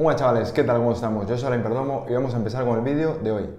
Hola chavales, ¿qué tal? ¿Cómo estamos? Yo soy Alain Perdomo y vamos a empezar con el vídeo de hoy.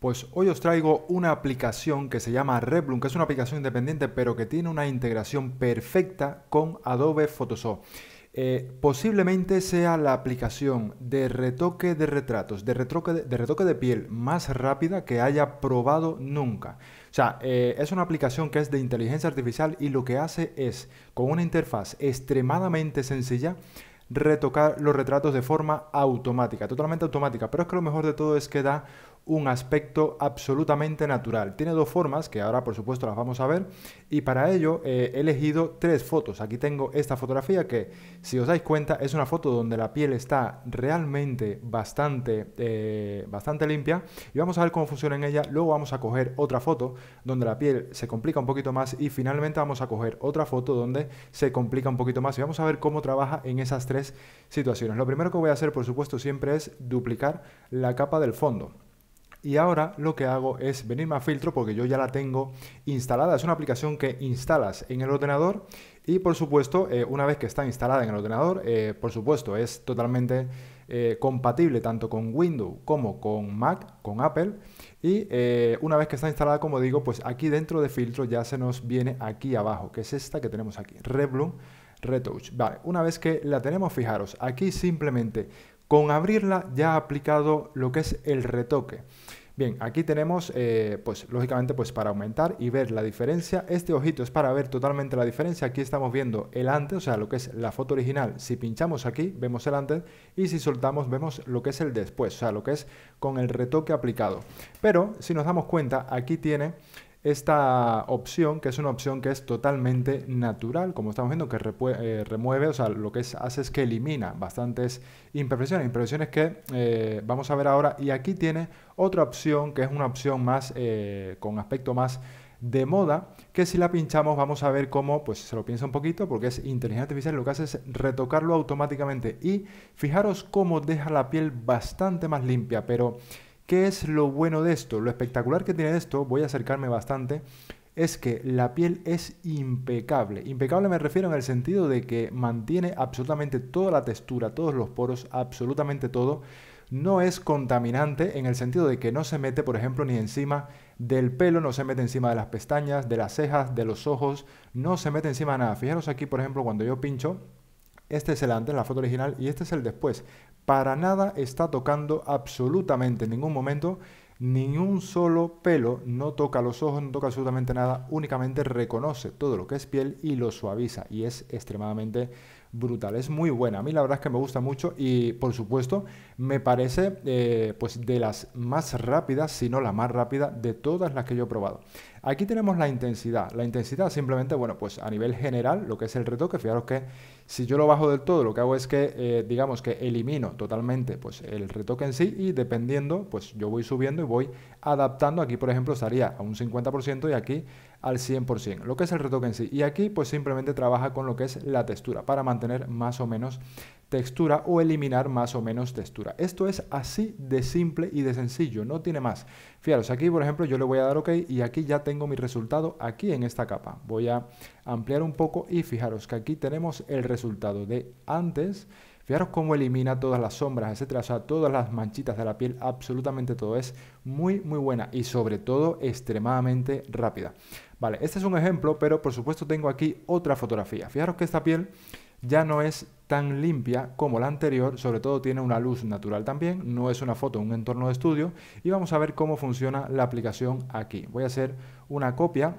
Pues hoy os traigo una aplicación que se llama Replum, que es una aplicación independiente pero que tiene una integración perfecta con Adobe Photoshop. Eh, posiblemente sea la aplicación de retoque de retratos, de retoque de, retoque de piel más rápida que haya probado nunca. O sea, eh, es una aplicación que es de inteligencia artificial y lo que hace es, con una interfaz extremadamente sencilla, retocar los retratos de forma automática, totalmente automática. Pero es que lo mejor de todo es que da un aspecto absolutamente natural. Tiene dos formas, que ahora por supuesto las vamos a ver, y para ello eh, he elegido tres fotos. Aquí tengo esta fotografía que, si os dais cuenta, es una foto donde la piel está realmente bastante, eh, bastante limpia, y vamos a ver cómo funciona en ella. Luego vamos a coger otra foto donde la piel se complica un poquito más, y finalmente vamos a coger otra foto donde se complica un poquito más, y vamos a ver cómo trabaja en esas tres situaciones. Lo primero que voy a hacer, por supuesto, siempre es duplicar la capa del fondo y ahora lo que hago es venirme a filtro porque yo ya la tengo instalada. Es una aplicación que instalas en el ordenador y por supuesto eh, una vez que está instalada en el ordenador, eh, por supuesto es totalmente eh, compatible tanto con Windows como con Mac, con Apple. Y una vez que está instalada, como digo, pues aquí dentro de filtro ya se nos viene aquí abajo, que es esta que tenemos aquí, Rebloom Retouch. Vale, una vez que la tenemos, fijaros, aquí simplemente con abrirla ya ha aplicado lo que es el retoque. Bien, aquí tenemos, eh, pues lógicamente, pues para aumentar y ver la diferencia, este ojito es para ver totalmente la diferencia. Aquí estamos viendo el antes, o sea, lo que es la foto original. Si pinchamos aquí, vemos el antes y si soltamos, vemos lo que es el después, o sea, lo que es con el retoque aplicado. Pero si nos damos cuenta, aquí tiene esta opción, que es una opción que es totalmente natural, como estamos viendo, que eh, remueve, o sea, lo que hace es que elimina bastantes imperfecciones, imperfecciones que eh, vamos a ver ahora. Y aquí tiene otra opción, que es una opción más, eh, con aspecto más de moda, que si la pinchamos vamos a ver cómo, pues se lo piensa un poquito, porque es inteligencia artificial, lo que hace es retocarlo automáticamente. Y fijaros cómo deja la piel bastante más limpia, pero... ¿Qué es lo bueno de esto? Lo espectacular que tiene esto, voy a acercarme bastante, es que la piel es impecable. Impecable me refiero en el sentido de que mantiene absolutamente toda la textura, todos los poros, absolutamente todo. No es contaminante en el sentido de que no se mete, por ejemplo, ni encima del pelo, no se mete encima de las pestañas, de las cejas, de los ojos, no se mete encima de nada. Fijaros aquí, por ejemplo, cuando yo pincho, este es el antes, la foto original, y este es el después. Para nada está tocando absolutamente en ningún momento, ni un solo pelo, no toca los ojos, no toca absolutamente nada, únicamente reconoce todo lo que es piel y lo suaviza. Y es extremadamente brutal, es muy buena. A mí la verdad es que me gusta mucho y por supuesto me parece eh, pues de las más rápidas, si no la más rápida de todas las que yo he probado. Aquí tenemos la intensidad. La intensidad simplemente, bueno, pues a nivel general, lo que es el retoque, fijaros que si yo lo bajo del todo, lo que hago es que, eh, digamos que elimino totalmente pues, el retoque en sí y dependiendo, pues yo voy subiendo y voy adaptando. Aquí, por ejemplo, estaría a un 50% y aquí al 100%, lo que es el retoque en sí. Y aquí pues simplemente trabaja con lo que es la textura para mantener más o menos textura o eliminar más o menos textura. Esto es así de simple y de sencillo, no tiene más. Fijaros, aquí por ejemplo yo le voy a dar OK y aquí ya tengo mi resultado aquí en esta capa. Voy a ampliar un poco y fijaros que aquí tenemos el resultado de antes Fijaros cómo elimina todas las sombras, etcétera, o todas las manchitas de la piel, absolutamente todo. Es muy, muy buena y sobre todo extremadamente rápida. Vale, este es un ejemplo, pero por supuesto tengo aquí otra fotografía. Fijaros que esta piel ya no es tan limpia como la anterior, sobre todo tiene una luz natural también, no es una foto, un entorno de estudio y vamos a ver cómo funciona la aplicación aquí. Voy a hacer una copia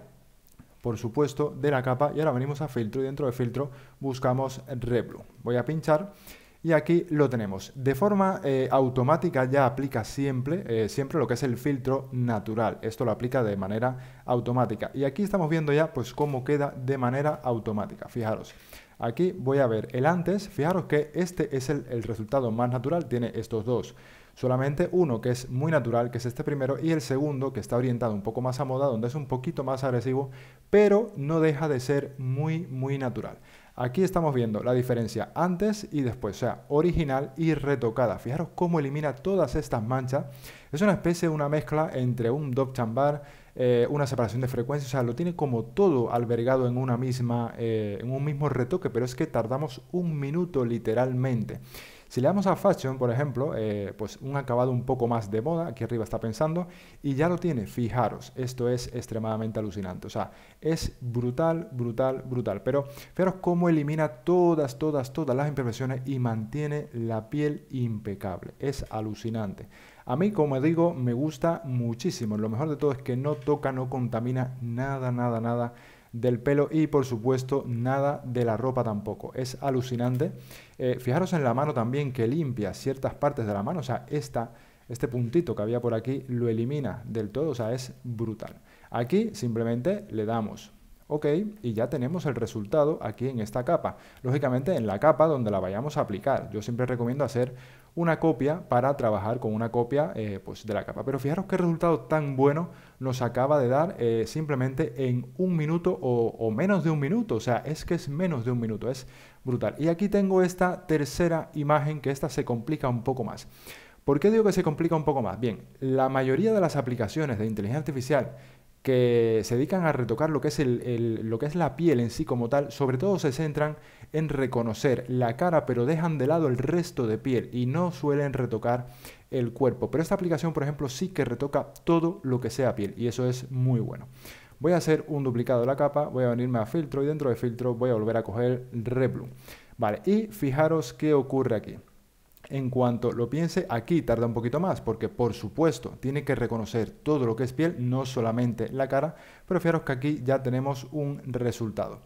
por supuesto de la capa y ahora venimos a filtro y dentro de filtro buscamos Reblue. Voy a pinchar y aquí lo tenemos. De forma eh, automática ya aplica siempre, eh, siempre lo que es el filtro natural. Esto lo aplica de manera automática. Y aquí estamos viendo ya pues cómo queda de manera automática. Fijaros, aquí voy a ver el antes. Fijaros que este es el, el resultado más natural. Tiene estos dos. Solamente uno que es muy natural, que es este primero, y el segundo que está orientado un poco más a moda, donde es un poquito más agresivo, pero no deja de ser muy, muy natural. Aquí estamos viendo la diferencia antes y después, o sea, original y retocada. Fijaros cómo elimina todas estas manchas. Es una especie, de una mezcla entre un dop chambar, eh, una separación de frecuencias, o sea, lo tiene como todo albergado en, una misma, eh, en un mismo retoque, pero es que tardamos un minuto literalmente. Si le damos a Fashion, por ejemplo, eh, pues un acabado un poco más de moda, aquí arriba está pensando, y ya lo tiene. Fijaros, esto es extremadamente alucinante. O sea, es brutal, brutal, brutal. Pero fijaros cómo elimina todas, todas, todas las imperfecciones y mantiene la piel impecable. Es alucinante. A mí, como digo, me gusta muchísimo. Lo mejor de todo es que no toca, no contamina nada, nada, nada del pelo y por supuesto nada de la ropa tampoco. Es alucinante. Eh, fijaros en la mano también que limpia ciertas partes de la mano, o sea, esta, este puntito que había por aquí lo elimina del todo, o sea, es brutal. Aquí simplemente le damos OK y ya tenemos el resultado aquí en esta capa. Lógicamente en la capa donde la vayamos a aplicar. Yo siempre recomiendo hacer una copia para trabajar con una copia eh, pues, de la capa. Pero fijaros qué resultado tan bueno nos acaba de dar eh, simplemente en un minuto o, o, menos de un minuto. O sea, es que es menos de un minuto, es brutal. Y aquí tengo esta tercera imagen que esta se complica un poco más. ¿Por qué digo que se complica un poco más? Bien, la mayoría de las aplicaciones de inteligencia artificial que se dedican a retocar lo que, es lo que es la piel en sí como tal, sobre todo se centran en reconocer la cara, pero dejan de lado el resto de piel y no suelen retocar el cuerpo. Pero esta aplicación, por ejemplo, sí que retoca todo lo que sea piel y eso es muy bueno. Voy a hacer un duplicado de la capa, voy a venirme a filtro y dentro de filtro voy a volver a coger Reblum. Vale, y fijaros qué ocurre aquí en cuanto lo piense, aquí tarda un poquito más, porque por supuesto tiene que reconocer todo lo que es piel, no solamente la cara, pero fijaros que aquí ya tenemos un resultado.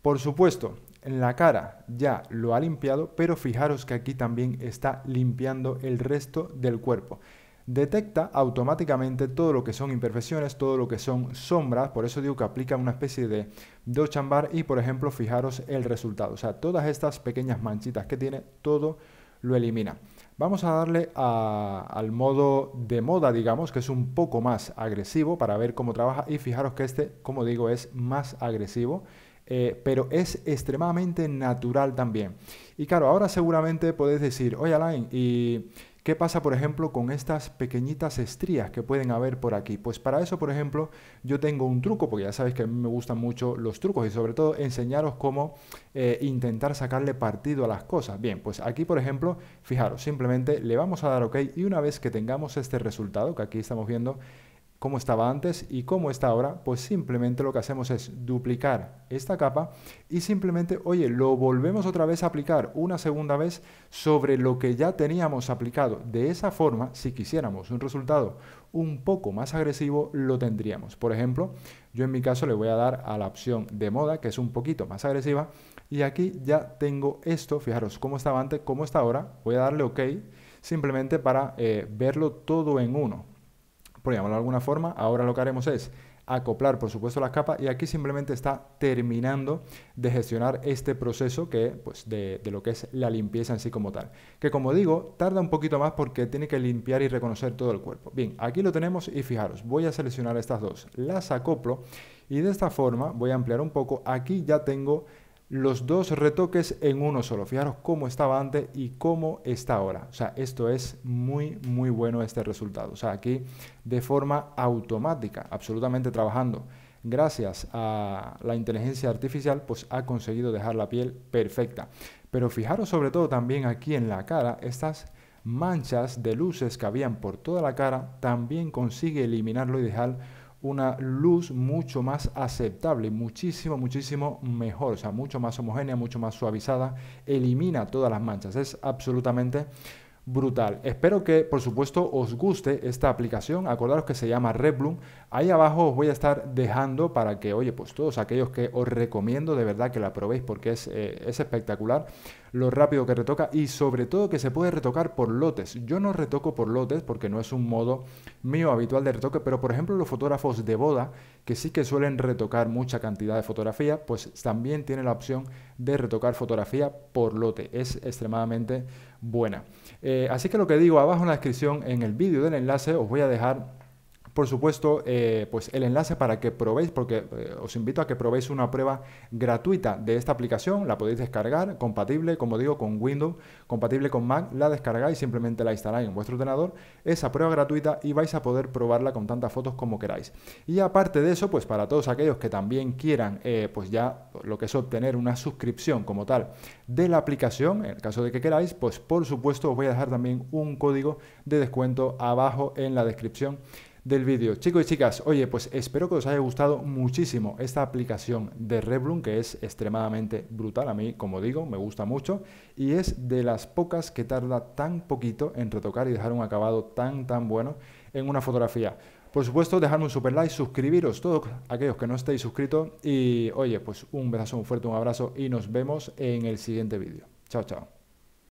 Por supuesto, la cara ya lo ha limpiado, pero fijaros que aquí también está limpiando el resto del cuerpo detecta automáticamente todo lo que son imperfecciones, todo lo que son sombras, por eso digo que aplica una especie de, dos y por ejemplo fijaros el resultado, o sea, todas estas pequeñas manchitas que tiene, todo lo elimina. Vamos a darle al modo de moda, digamos, que es un poco más agresivo para ver cómo trabaja. Y fijaros que este, como digo, es más agresivo, eh, pero es extremadamente natural también. Y claro, ahora seguramente podéis decir, oye Alain, y ¿Qué pasa, por ejemplo, con estas pequeñitas estrías que pueden haber por aquí? Pues para eso, por ejemplo, yo tengo un truco, porque ya sabéis que a mí me gustan mucho los trucos y sobre todo enseñaros cómo eh, intentar sacarle partido a las cosas. Bien, pues aquí, por ejemplo, fijaros, simplemente le vamos a dar OK y una vez que tengamos este resultado, que aquí estamos viendo, cómo estaba antes y cómo está ahora, pues simplemente lo que hacemos es duplicar esta capa y simplemente, oye, lo volvemos otra vez a aplicar una segunda vez sobre lo que ya teníamos aplicado. De esa forma, si quisiéramos un resultado un poco más agresivo, lo tendríamos. Por ejemplo, yo en mi caso le voy a dar a la opción de moda, que es un poquito más agresiva, y aquí ya tengo esto, fijaros cómo estaba antes, cómo está ahora, voy a darle OK, simplemente para eh, verlo todo en uno por de alguna forma. Ahora lo que haremos es acoplar, por supuesto, las capas y aquí simplemente está terminando de gestionar este proceso que, pues, de, de, lo que es la limpieza en sí como tal. Que como digo, tarda un poquito más porque tiene que limpiar y reconocer todo el cuerpo. Bien, aquí lo tenemos y fijaros, voy a seleccionar estas dos, las acoplo y de esta forma voy a ampliar un poco. Aquí ya tengo los dos retoques en uno solo. Fijaros cómo estaba antes y cómo está ahora. O sea, esto es muy, muy bueno este resultado. O sea, aquí de forma automática, absolutamente trabajando. Gracias a la inteligencia artificial, pues ha conseguido dejar la piel perfecta. Pero fijaros sobre todo también aquí en la cara, estas manchas de luces que habían por toda la cara, también consigue eliminarlo y dejar una luz mucho más aceptable, muchísimo, muchísimo mejor, o sea, mucho más homogénea, mucho más suavizada, elimina todas las manchas, es absolutamente brutal. Espero que, por supuesto, os guste esta aplicación. Acordaros que se llama Red Bloom, Ahí abajo os voy a estar dejando para que, oye, pues todos aquellos que os recomiendo de verdad que la probéis porque es, eh, es espectacular lo rápido que retoca y sobre todo que se puede retocar por lotes. Yo no retoco por lotes porque no es un modo mío habitual de retoque, pero por ejemplo los fotógrafos de boda, que sí que suelen retocar mucha cantidad de fotografía, pues también tiene la opción de retocar fotografía por lote. Es extremadamente buena. Eh, así que lo que digo abajo en la descripción, en el vídeo del enlace, os voy a dejar por supuesto, eh, pues el enlace para que probéis, porque eh, os invito a que probéis una prueba gratuita de esta aplicación, la podéis descargar, compatible, como digo, con Windows, compatible con Mac, la descargáis, simplemente la instaláis en vuestro ordenador, esa prueba gratuita y vais a poder probarla con tantas fotos como queráis. Y aparte de eso, pues para todos aquellos que también quieran, eh, pues ya lo que es obtener una suscripción como tal de la aplicación, en el caso de que queráis, pues por supuesto os voy a dejar también un código de descuento abajo en la descripción del vídeo. Chicos y chicas, oye, pues espero que os haya gustado muchísimo esta aplicación de reblun que es extremadamente brutal. A mí, como digo, me gusta mucho y es de las pocas que tarda tan poquito en retocar y dejar un acabado tan, tan bueno en una fotografía. Por supuesto, dejadme un super like, suscribiros todos aquellos que no estéis suscritos y, oye, pues un besazo, un fuerte, un abrazo y nos vemos en el siguiente vídeo. Chao, chao.